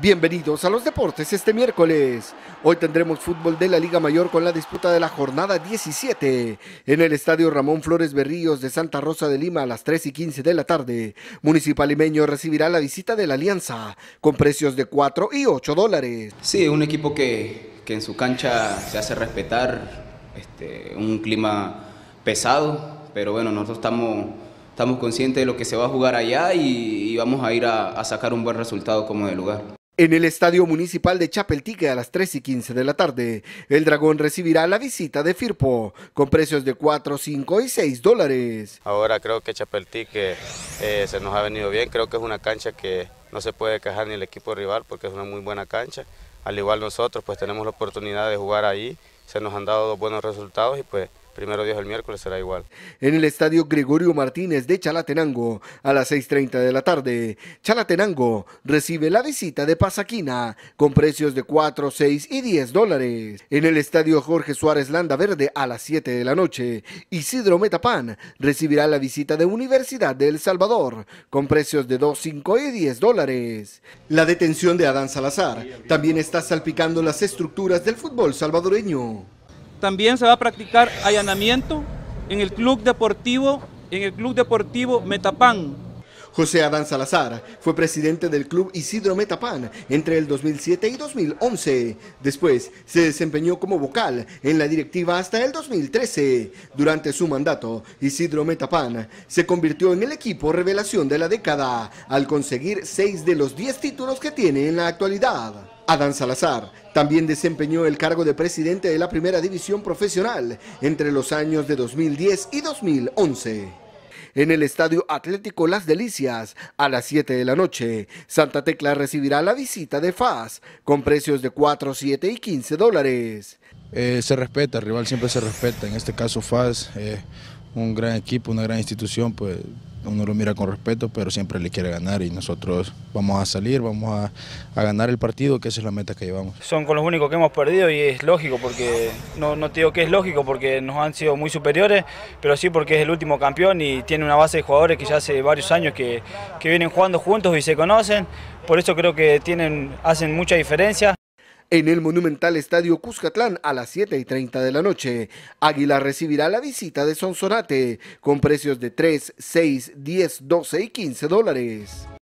Bienvenidos a los deportes este miércoles. Hoy tendremos fútbol de la Liga Mayor con la disputa de la jornada 17 en el Estadio Ramón Flores Berríos de Santa Rosa de Lima a las 3 y 15 de la tarde. Municipal Limeño recibirá la visita de la Alianza con precios de 4 y 8 dólares. Sí, un equipo que, en su cancha se hace respetar, este, un clima pesado, pero bueno, nosotros estamos estamos conscientes de lo que se va a jugar allá y, vamos a ir a, a sacar un buen resultado como de lugar. En el Estadio Municipal de Chapeltique a las 3 y 15 de la tarde, el Dragón recibirá la visita de Firpo con precios de 4, 5 y 6 dólares. Ahora creo que Chapeltique eh, se nos ha venido bien, creo que es una cancha que no se puede quejar ni el equipo rival porque es una muy buena cancha. Al igual nosotros pues tenemos la oportunidad de jugar ahí, se nos han dado dos buenos resultados y pues Primero Dios el miércoles será igual. En el estadio Gregorio Martínez de Chalatenango, a las 6.30 de la tarde, Chalatenango recibe la visita de Pasaquina con precios de 4, 6 y 10 dólares. En el estadio Jorge Suárez Landa Verde, a las 7 de la noche, Isidro Metapán recibirá la visita de Universidad de El Salvador con precios de 2, 5 y 10 dólares. La detención de Adán Salazar también está salpicando las estructuras del fútbol salvadoreño. También se va a practicar allanamiento en el Club Deportivo, en el Club Deportivo Metapán. José Adán Salazar fue presidente del club Isidro Metapán entre el 2007 y 2011. Después se desempeñó como vocal en la directiva hasta el 2013. Durante su mandato, Isidro Metapán se convirtió en el equipo revelación de la década al conseguir seis de los diez títulos que tiene en la actualidad. Adán Salazar también desempeñó el cargo de presidente de la Primera División Profesional entre los años de 2010 y 2011. En el Estadio Atlético Las Delicias, a las 7 de la noche, Santa Tecla recibirá la visita de FAS con precios de 4, 7 y 15 dólares. Eh, se respeta, el rival siempre se respeta, en este caso FAS, eh, un gran equipo, una gran institución, pues uno lo mira con respeto, pero siempre le quiere ganar y nosotros vamos a salir, vamos a, ganar el partido, que esa es la meta que llevamos. Son con los únicos que hemos perdido y es lógico, porque no, te digo que es lógico porque nos han sido muy superiores, pero sí porque es el último campeón y tiene una base de jugadores que ya hace varios años que, que vienen jugando juntos y se conocen, por eso creo que tienen, hacen mucha diferencia en el monumental Estadio Cuscatlán a las 7 y 30 de la noche. Águila recibirá la visita de Sonsonate con precios de 3, 6, 10, 12 y 15 dólares.